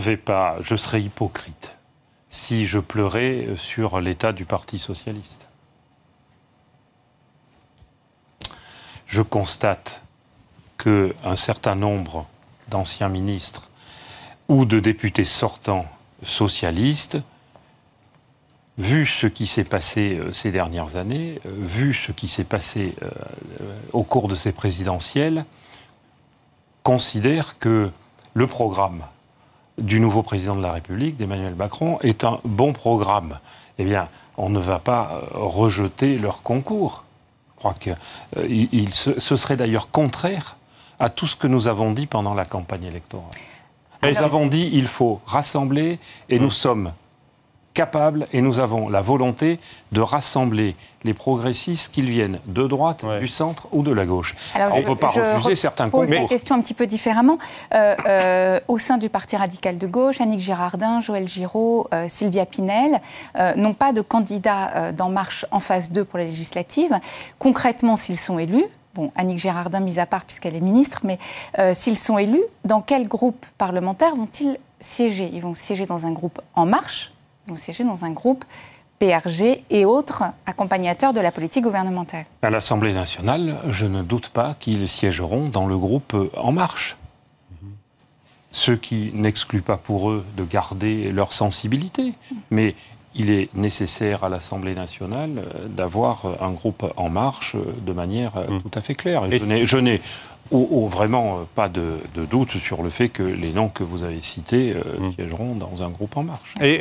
vais pas, je serais hypocrite si je pleurais sur l'état du Parti socialiste. Je constate que un certain nombre d'anciens ministres ou de députés sortants socialistes, vu ce qui s'est passé euh, ces dernières années, euh, vu ce qui s'est passé euh, au cours de ces présidentielles, considèrent que le programme du nouveau président de la République, d'Emmanuel Macron, est un bon programme. Eh bien, on ne va pas euh, rejeter leur concours. Je crois que euh, ce serait d'ailleurs contraire à tout ce que nous avons dit pendant la campagne électorale. Nous avons dit il faut rassembler et nous mmh. sommes capables et nous avons la volonté de rassembler les progressistes, qu'ils viennent de droite, du centre ou de la gauche. On ne peut pas refuser certains Je pose la question un petit peu différemment. Euh, euh, au sein du Parti radical de gauche, Annick Girardin, Joël Giraud, euh, Sylvia Pinel n'ont pas de candidats d'En Marche en phase 2 pour la législative. Concrètement, s'ils sont élus, bon, Annick Girardin mise à part puisqu'elle est ministre, mais s'ils sont élus, dans quel groupe parlementaire vont-ils siéger Ils vont siéger dans un groupe En Marche vous siégez dans un groupe PRG et autres accompagnateurs de la politique gouvernementale. À l'Assemblée nationale, je ne doute pas qu'ils siégeront dans le groupe euh, En Marche. Mm-hmm. Ce qui n'exclut pas pour eux de garder leur sensibilité. Mm-hmm. Mais il est nécessaire à l'Assemblée nationale euh, d'avoir euh, un groupe En Marche de manière mm-hmm. tout à fait claire. je n'ai vraiment pas de, doute sur le fait que les noms que vous avez cités siègeront siégeront dans un groupe en marche. Et